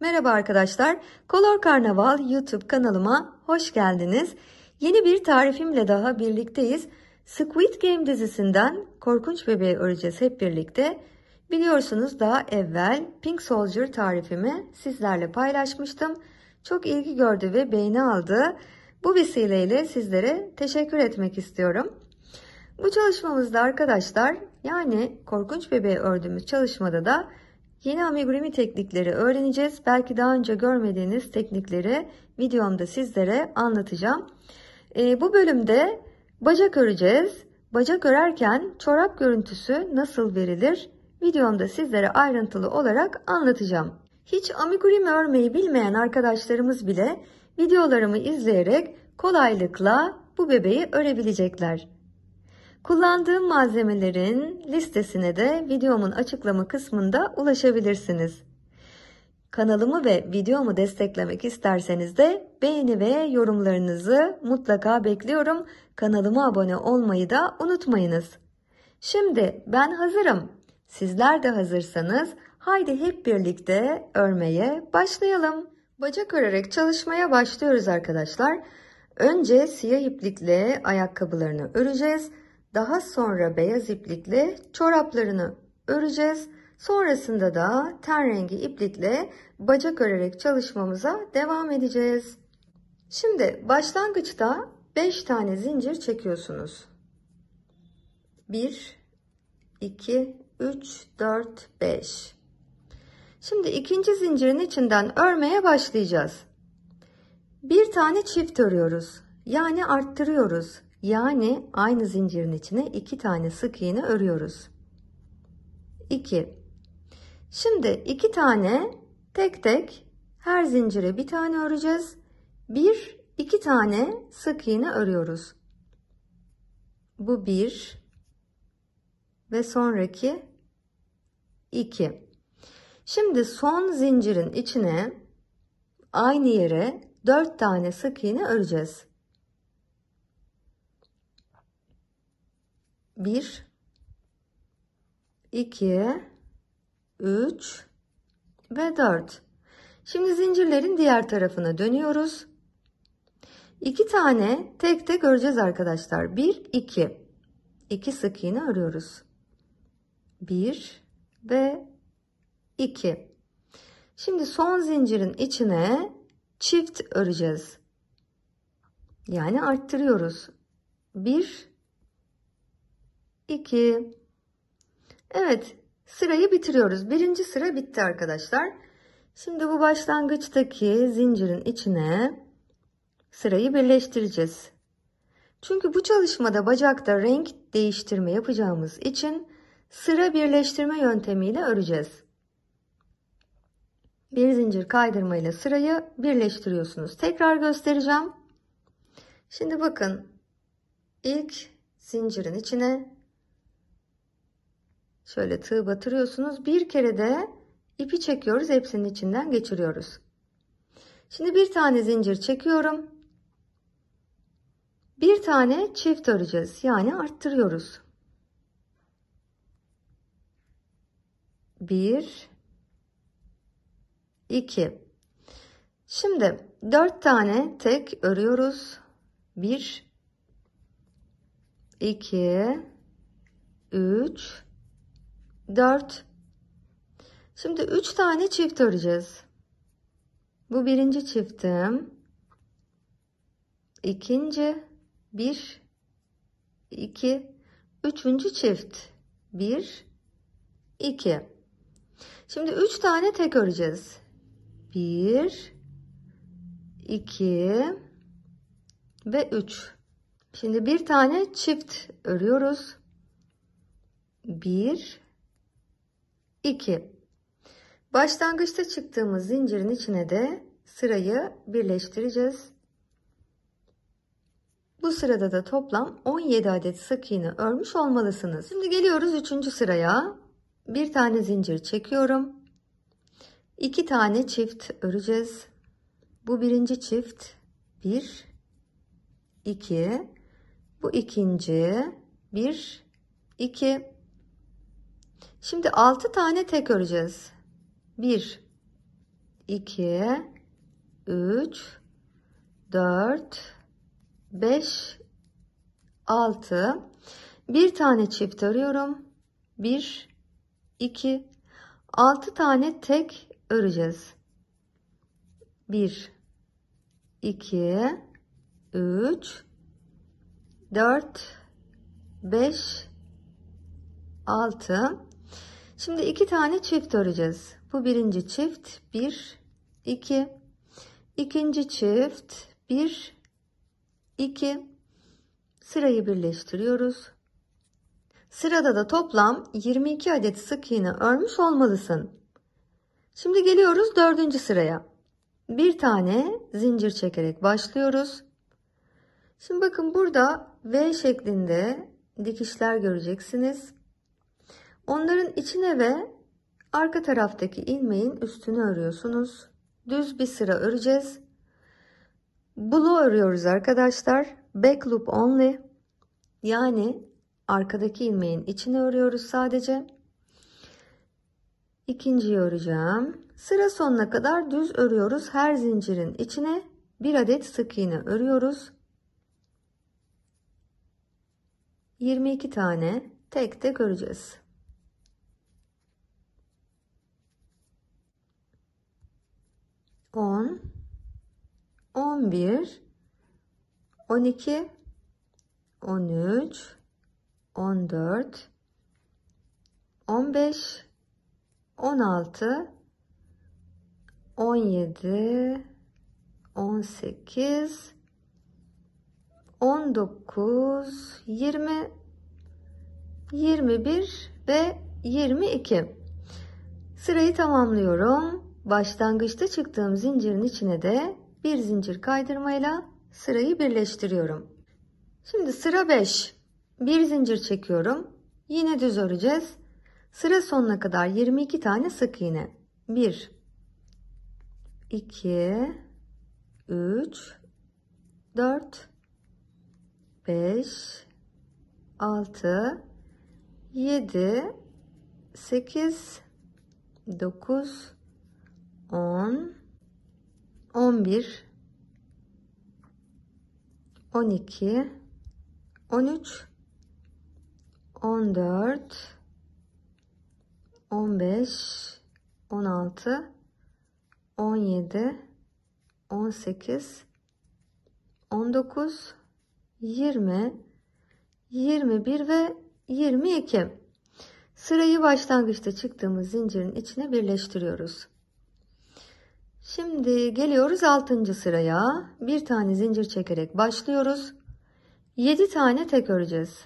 Merhaba arkadaşlar. Color Karnaval YouTube kanalıma hoş geldiniz. Yeni bir tarifimle daha birlikteyiz. Squid Game dizisinden Korkunç Bebeği öreceğiz hep birlikte. Biliyorsunuz daha evvel Pink Soldier tarifimi sizlerle paylaşmıştım. Çok ilgi gördü ve beğeni aldı. Bu vesileyle sizlere teşekkür etmek istiyorum. Bu çalışmamızda arkadaşlar yani korkunç bebeği ördüğümüz çalışmada da Yeni amigurumi teknikleri öğreneceğiz. Belki daha önce görmediğiniz teknikleri videomda sizlere anlatacağım. E, bu bölümde bacak öreceğiz. Bacak örerken çorap görüntüsü nasıl verilir? Videomda sizlere ayrıntılı olarak anlatacağım. Hiç amigurumi örmeyi bilmeyen arkadaşlarımız bile videolarımı izleyerek kolaylıkla bu bebeği örebilecekler. Kullandığım malzemelerin listesine de videomun açıklama kısmında ulaşabilirsiniz. Kanalımı ve videomu desteklemek isterseniz de beğeni ve yorumlarınızı mutlaka bekliyorum. Kanalıma abone olmayı da unutmayınız. Şimdi ben hazırım. Sizler de hazırsanız haydi hep birlikte örmeye başlayalım. Bacak örerek çalışmaya başlıyoruz arkadaşlar. Önce siyah iplikle ayakkabılarını öreceğiz. Daha sonra beyaz iplikle çoraplarını öreceğiz. Sonrasında da ten rengi iplikle bacak örerek çalışmamıza devam edeceğiz. Şimdi başlangıçta 5 tane zincir çekiyorsunuz. 1 2 3 4 5 Şimdi ikinci zincirin içinden örmeye başlayacağız. Bir tane çift örüyoruz. Yani arttırıyoruz. Yani aynı zincirin içine iki tane sık iğne örüyoruz. 2. Şimdi iki tane tek tek her zincire bir tane öreceğiz. Bir, iki tane sık iğne örüyoruz. Bu bir ve sonraki iki. Şimdi son zincirin içine aynı yere dört tane sık iğne öreceğiz. 1 2 3 ve 4 şimdi zincirlerin diğer tarafına dönüyoruz 2 tane tek tek öreceğiz arkadaşlar 1 2 2 sık iğne örüyoruz 1 ve 2 şimdi son zincirin içine çift öreceğiz yani arttırıyoruz 1 2. Evet sırayı bitiriyoruz. Birinci sıra bitti arkadaşlar. Şimdi bu başlangıçtaki zincirin içine sırayı birleştireceğiz. Çünkü bu çalışmada bacakta renk değiştirme yapacağımız için sıra birleştirme yöntemiyle öreceğiz. Bir zincir kaydırma ile sırayı birleştiriyorsunuz. Tekrar göstereceğim. Şimdi bakın ilk zincirin içine Şöyle tığ batırıyorsunuz. Bir kere de ipi çekiyoruz. Hepsinin içinden geçiriyoruz. Şimdi bir tane zincir çekiyorum. Bir tane çift öreceğiz. Yani arttırıyoruz. Bir, iki. Şimdi dört tane tek örüyoruz. Bir, iki, üç, 4. Şimdi 3 tane çift öreceğiz. Bu birinci çiftim. İkinci 1 2 üçüncü çift 1 2 Şimdi 3 tane tek öreceğiz. 1 2 ve 3. Şimdi bir tane çift örüyoruz. 1 2. Başlangıçta çıktığımız zincirin içine de sırayı birleştireceğiz. Bu sırada da toplam 17 adet sık iğne örmüş olmalısınız. Şimdi geliyoruz 3. sıraya. Bir tane zincir çekiyorum. 2 tane çift öreceğiz. Bu birinci çift 1 bir, 2 bu ikinci 1 2 Şimdi 6 tane tek öreceğiz. 1 2 3 4 5 6 bir tane çift örüyorum. 1 2 6 tane tek öreceğiz. 1 2 3 4 5 6 Şimdi iki tane çift öreceğiz. Bu birinci çift 1 bir, 2 iki. ikinci çift 1 2 sırayı birleştiriyoruz. Sırada da toplam 22 adet sık iğne örmüş olmalısın. Şimdi geliyoruz dördüncü sıraya. Bir tane zincir çekerek başlıyoruz. Şimdi bakın burada V şeklinde dikişler göreceksiniz. Onların içine ve arka taraftaki ilmeğin üstünü örüyorsunuz. Düz bir sıra öreceğiz. Blue örüyoruz arkadaşlar. Back loop only. Yani arkadaki ilmeğin içine örüyoruz sadece. İkinciyi öreceğim. Sıra sonuna kadar düz örüyoruz. Her zincirin içine bir adet sık iğne örüyoruz. 22 tane tek tek öreceğiz. 10 11 12 13 14 15 16 17 18 19 20 21 ve 22 sırayı tamamlıyorum Başlangıçta çıktığım zincirin içine de bir zincir kaydırmayla sırayı birleştiriyorum. Şimdi sıra 5. Bir zincir çekiyorum. Yine düz öreceğiz. Sıra sonuna kadar 22 tane sık iğne. 1 2 3 4 5 6 7 8 9 10 11 12 13 14 15 16 17 18 19 20 21 ve 22 sırayı başlangıçta çıktığımız zincirin içine birleştiriyoruz. Şimdi geliyoruz 6. sıraya. Bir tane zincir çekerek başlıyoruz. 7 tane tek öreceğiz.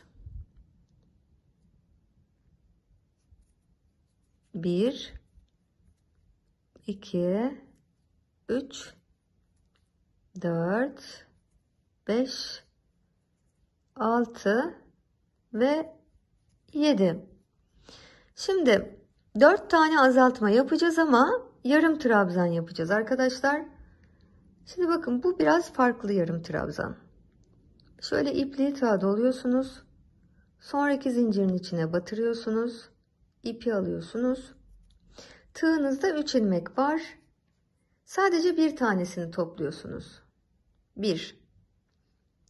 1 2 3 4 5 6 ve 7. Şimdi 4 tane azaltma yapacağız ama yarım trabzan yapacağız arkadaşlar. Şimdi bakın bu biraz farklı yarım trabzan. Şöyle ipliği tığa doluyorsunuz. Sonraki zincirin içine batırıyorsunuz. ipi alıyorsunuz. Tığınızda 3 ilmek var. Sadece bir tanesini topluyorsunuz. 1.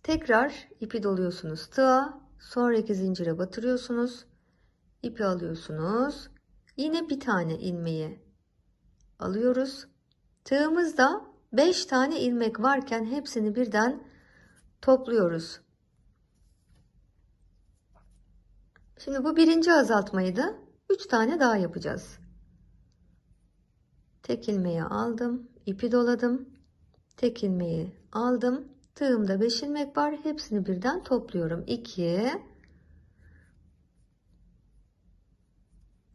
Tekrar ipi doluyorsunuz tığa. Sonraki zincire batırıyorsunuz. ipi alıyorsunuz. Yine bir tane ilmeği alıyoruz. Tığımızda 5 tane ilmek varken hepsini birden topluyoruz. Şimdi bu birinci azaltmayı da 3 tane daha yapacağız. Tek ilmeği aldım, ipi doladım. Tek ilmeği aldım. Tığımda 5 ilmek var. Hepsini birden topluyorum. 2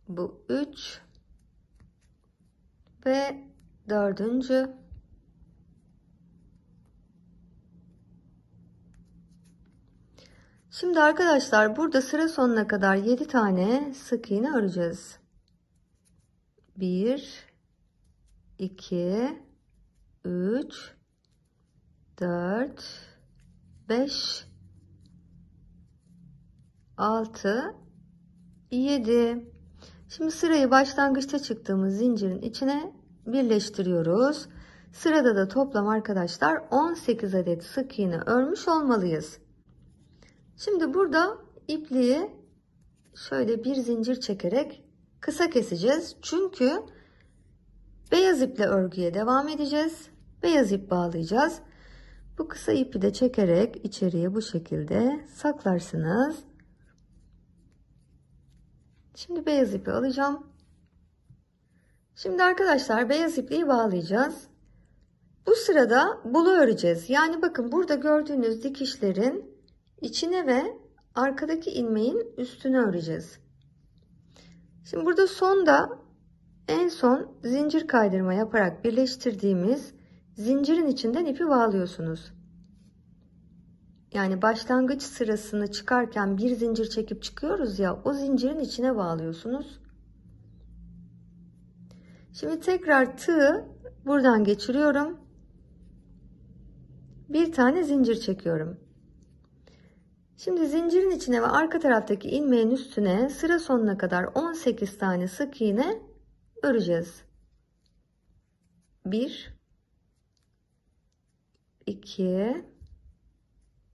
bu 3 ve dördüncü Şimdi arkadaşlar burada sıra sonuna kadar 7 tane sık iğne öreceğiz. 1 2 3 4 5 6 7 Şimdi sırayı başlangıçta çıktığımız zincirin içine birleştiriyoruz. Sırada da toplam arkadaşlar 18 adet sık iğne örmüş olmalıyız. Şimdi burada ipliği şöyle bir zincir çekerek kısa keseceğiz. Çünkü beyaz iple örgüye devam edeceğiz. Beyaz ip bağlayacağız. Bu kısa ipi de çekerek içeriye bu şekilde saklarsınız. Şimdi beyaz ipi alacağım. Şimdi arkadaşlar beyaz ipliği bağlayacağız. Bu sırada bulu öreceğiz. Yani bakın burada gördüğünüz dikişlerin içine ve arkadaki ilmeğin üstüne öreceğiz. Şimdi burada sonda en son zincir kaydırma yaparak birleştirdiğimiz zincirin içinden ipi bağlıyorsunuz. Yani başlangıç sırasını çıkarken bir zincir çekip çıkıyoruz ya o zincirin içine bağlıyorsunuz. Şimdi tekrar tığı buradan geçiriyorum. Bir tane zincir çekiyorum. Şimdi zincirin içine ve arka taraftaki ilmeğin üstüne sıra sonuna kadar 18 tane sık iğne öreceğiz. 1 2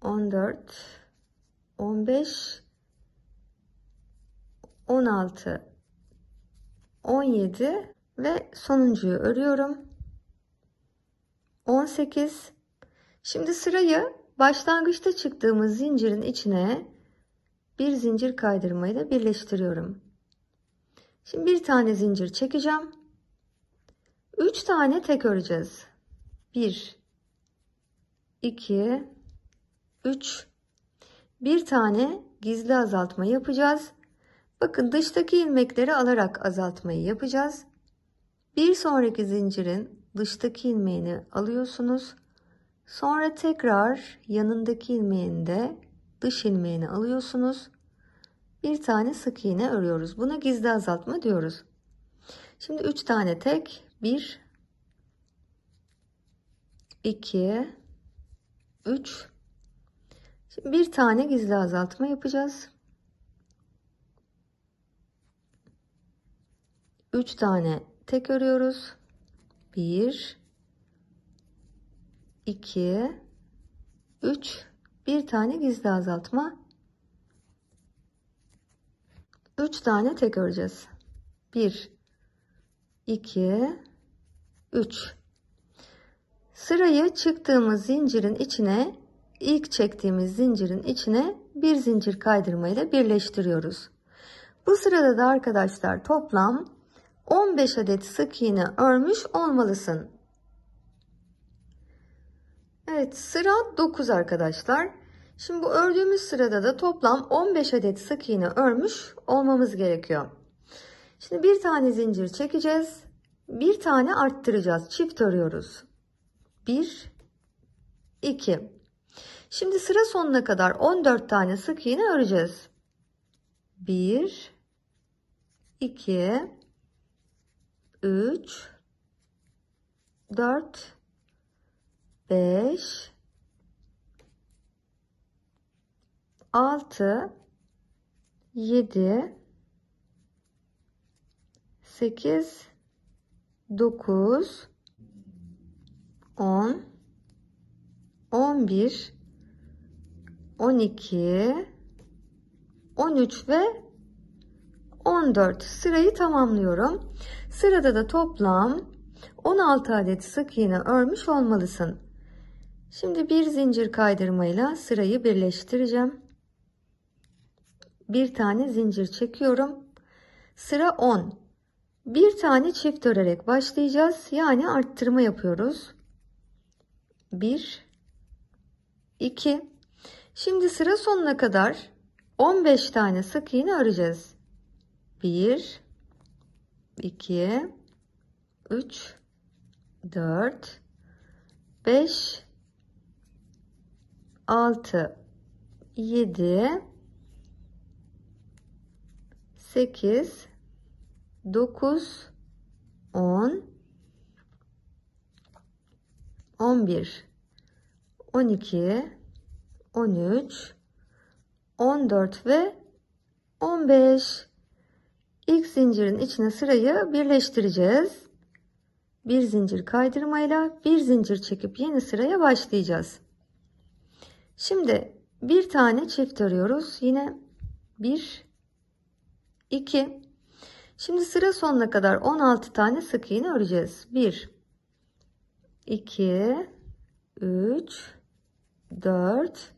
14 15 16 17 ve sonuncuyu örüyorum. 18 Şimdi sırayı başlangıçta çıktığımız zincirin içine bir zincir kaydırmayı da birleştiriyorum. Şimdi bir tane zincir çekeceğim. 3 tane tek öreceğiz. 1 2 3 bir tane gizli azaltma yapacağız. Bakın dıştaki ilmekleri alarak azaltmayı yapacağız. Bir sonraki zincirin dıştaki ilmeğini alıyorsunuz. Sonra tekrar yanındaki ilmeğini de dış ilmeğini alıyorsunuz. Bir tane sık iğne örüyoruz. Buna gizli azaltma diyoruz. Şimdi 3 tane tek 1 2 3 bir tane gizli azaltma yapacağız. 3 tane tek örüyoruz. 1 2 3 bir tane gizli azaltma 3 tane tek öreceğiz. 1 2 3 Sırayı çıktığımız zincirin içine ilk çektiğimiz zincirin içine bir zincir kaydırmayla birleştiriyoruz. Bu sırada da arkadaşlar toplam 15 adet sık iğne örmüş olmalısın. Evet sıra 9 arkadaşlar. Şimdi bu ördüğümüz sırada da toplam 15 adet sık iğne örmüş olmamız gerekiyor. Şimdi bir tane zincir çekeceğiz. Bir tane arttıracağız. Çift örüyoruz. 1 2 Şimdi sıra sonuna kadar 14 tane sık iğne öreceğiz. 1 2 3 4 5 6 7 8 9 10 11 12 13 ve 14 sırayı tamamlıyorum. Sırada da toplam 16 adet sık iğne örmüş olmalısın. Şimdi bir zincir kaydırmayla sırayı birleştireceğim. Bir tane zincir çekiyorum. Sıra 10. Bir tane çift örerek başlayacağız. Yani arttırma yapıyoruz. 1 2 Şimdi sıra sonuna kadar 15 tane sık iğne öreceğiz. 1 2 3 4 5 6 7 8 9 10 11 12 13, 14 ve 15. İlk zincirin içine sırayı birleştireceğiz. Bir zincir kaydırmayla bir zincir çekip yeni sıraya başlayacağız. Şimdi bir tane çift örüyoruz. Yine 1 2 Şimdi sıra sonuna kadar 16 tane sık iğne öreceğiz. 1 2 3 4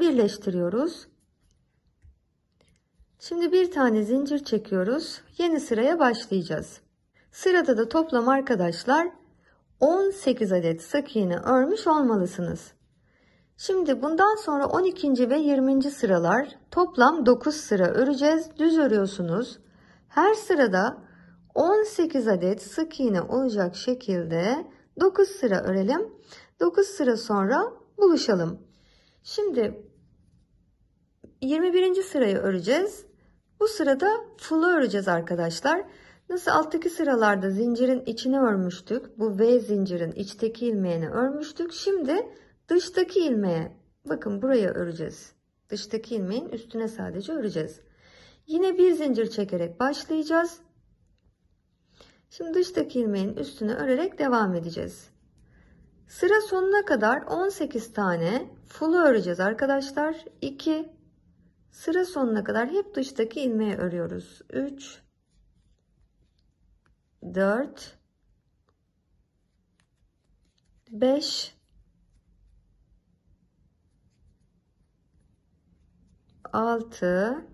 birleştiriyoruz. Şimdi bir tane zincir çekiyoruz. Yeni sıraya başlayacağız. Sırada da toplam arkadaşlar 18 adet sık iğne örmüş olmalısınız. Şimdi bundan sonra 12. ve 20. sıralar toplam 9 sıra öreceğiz. Düz örüyorsunuz. Her sırada 18 adet sık iğne olacak şekilde 9 sıra örelim. 9 sıra sonra buluşalım. Şimdi 21. sırayı öreceğiz. Bu sırada full'u öreceğiz arkadaşlar. Nasıl alttaki sıralarda zincirin içine örmüştük. Bu V zincirin içteki ilmeğini örmüştük. Şimdi dıştaki ilmeğe bakın buraya öreceğiz. Dıştaki ilmeğin üstüne sadece öreceğiz. Yine bir zincir çekerek başlayacağız. Şimdi dıştaki ilmeğin üstüne örerek devam edeceğiz. Sıra sonuna kadar 18 tane full öreceğiz arkadaşlar. 2 sıra sonuna kadar hep dıştaki ilmeği örüyoruz. 3 4 5 6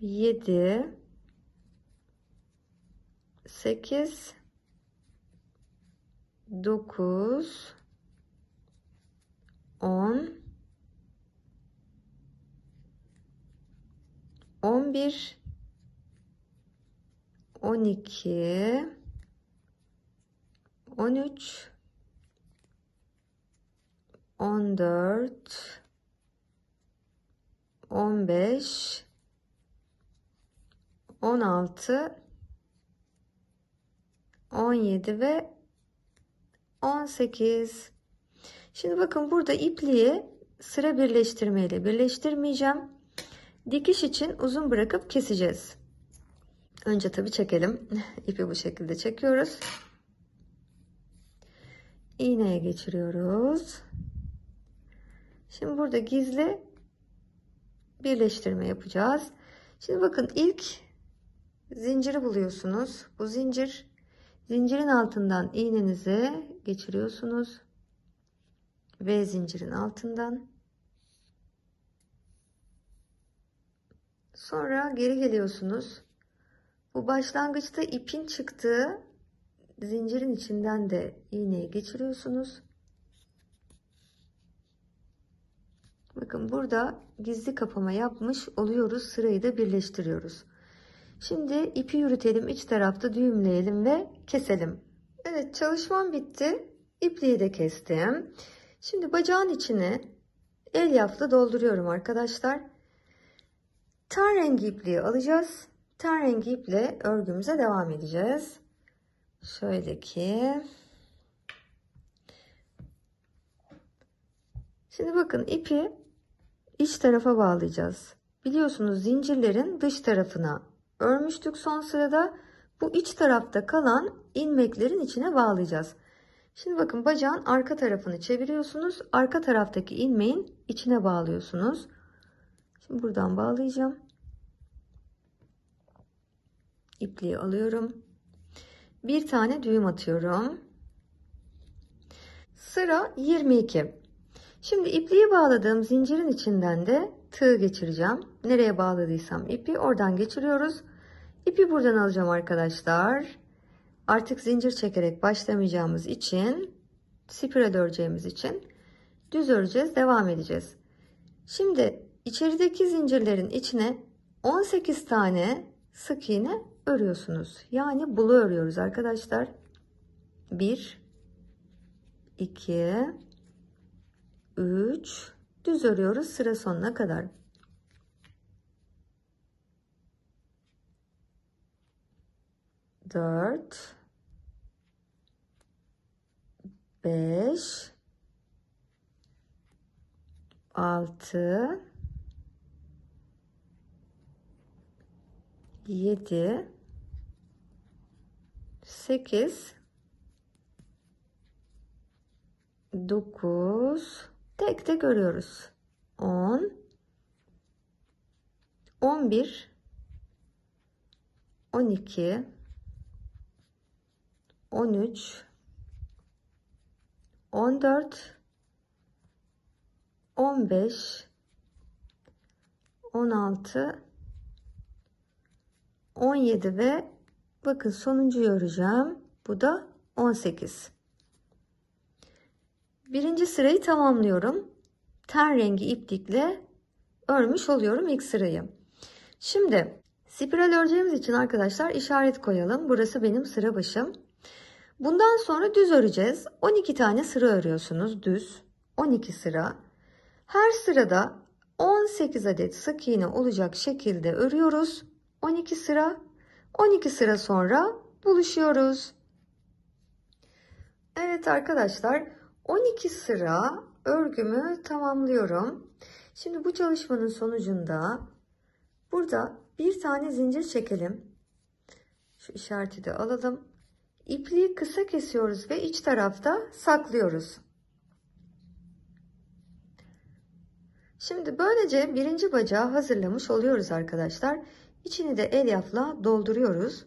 7 8 9 10 11 12 13 14 15 16 17 ve 18. Şimdi bakın burada ipliği sıra birleştirmeyle birleştirmeyeceğim. Dikiş için uzun bırakıp keseceğiz. Önce tabi çekelim. İpi bu şekilde çekiyoruz. İğneye geçiriyoruz. Şimdi burada gizli birleştirme yapacağız. Şimdi bakın ilk zinciri buluyorsunuz. Bu zincir Zincirin altından iğnenizi geçiriyorsunuz. Ve zincirin altından. Sonra geri geliyorsunuz. Bu başlangıçta ipin çıktığı zincirin içinden de iğneyi geçiriyorsunuz. Bakın burada gizli kapama yapmış oluyoruz. Sırayı da birleştiriyoruz. Şimdi ipi yürütelim iç tarafta düğümleyelim ve keselim. Evet çalışmam bitti. İpliği de kestim. Şimdi bacağın içine el elyafla dolduruyorum arkadaşlar. Ten rengi ipliği alacağız. Ten rengi iple örgümüze devam edeceğiz. Şöyle ki. Şimdi bakın ipi iç tarafa bağlayacağız. Biliyorsunuz zincirlerin dış tarafına örmüştük son sırada. Bu iç tarafta kalan ilmeklerin içine bağlayacağız. Şimdi bakın bacağın arka tarafını çeviriyorsunuz. Arka taraftaki ilmeğin içine bağlıyorsunuz. Şimdi buradan bağlayacağım. İpliği alıyorum. Bir tane düğüm atıyorum. Sıra 22. Şimdi ipliği bağladığım zincirin içinden de tığ geçireceğim. Nereye bağladıysam ipi oradan geçiriyoruz. İpi buradan alacağım arkadaşlar. Artık zincir çekerek başlamayacağımız için spiral öreceğimiz için düz öreceğiz devam edeceğiz. Şimdi içerideki zincirlerin içine 18 tane sık iğne örüyorsunuz. Yani bulu örüyoruz arkadaşlar. 1 2 3 düz örüyoruz sıra sonuna kadar. 4 5 6 7 8 9 tek tek örüyoruz. 10 11 12 13 14 15 16 17 ve bakın sonuncu öreceğim. Bu da 18. Birinci sırayı tamamlıyorum. Ten rengi iplikle örmüş oluyorum ilk sırayı. Şimdi spiral öreceğimiz için arkadaşlar işaret koyalım. Burası benim sıra başım. Bundan sonra düz öreceğiz. 12 tane sıra örüyorsunuz düz. 12 sıra. Her sırada 18 adet sık iğne olacak şekilde örüyoruz. 12 sıra. 12 sıra sonra buluşuyoruz. Evet arkadaşlar 12 sıra örgümü tamamlıyorum. Şimdi bu çalışmanın sonucunda burada bir tane zincir çekelim. Şu işareti de alalım. İpliği kısa kesiyoruz ve iç tarafta saklıyoruz. Şimdi böylece birinci bacağı hazırlamış oluyoruz arkadaşlar. İçini de elyafla dolduruyoruz.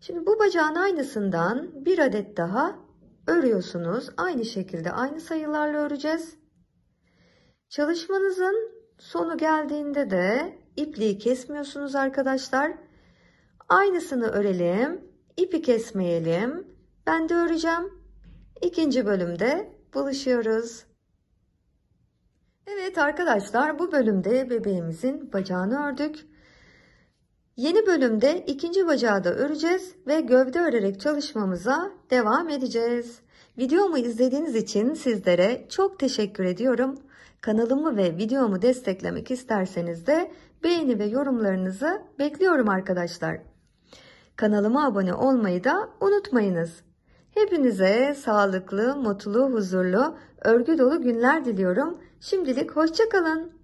Şimdi bu bacağın aynısından bir adet daha örüyorsunuz. Aynı şekilde aynı sayılarla öreceğiz. Çalışmanızın sonu geldiğinde de ipliği kesmiyorsunuz arkadaşlar. Aynısını örelim ipi kesmeyelim. Ben de öreceğim. İkinci bölümde buluşuyoruz. Evet arkadaşlar bu bölümde bebeğimizin bacağını ördük. Yeni bölümde ikinci bacağı da öreceğiz ve gövde örerek çalışmamıza devam edeceğiz. Videomu izlediğiniz için sizlere çok teşekkür ediyorum. Kanalımı ve videomu desteklemek isterseniz de beğeni ve yorumlarınızı bekliyorum arkadaşlar. Kanalıma abone olmayı da unutmayınız. Hepinize sağlıklı, mutlu, huzurlu, örgü dolu günler diliyorum. Şimdilik hoşçakalın.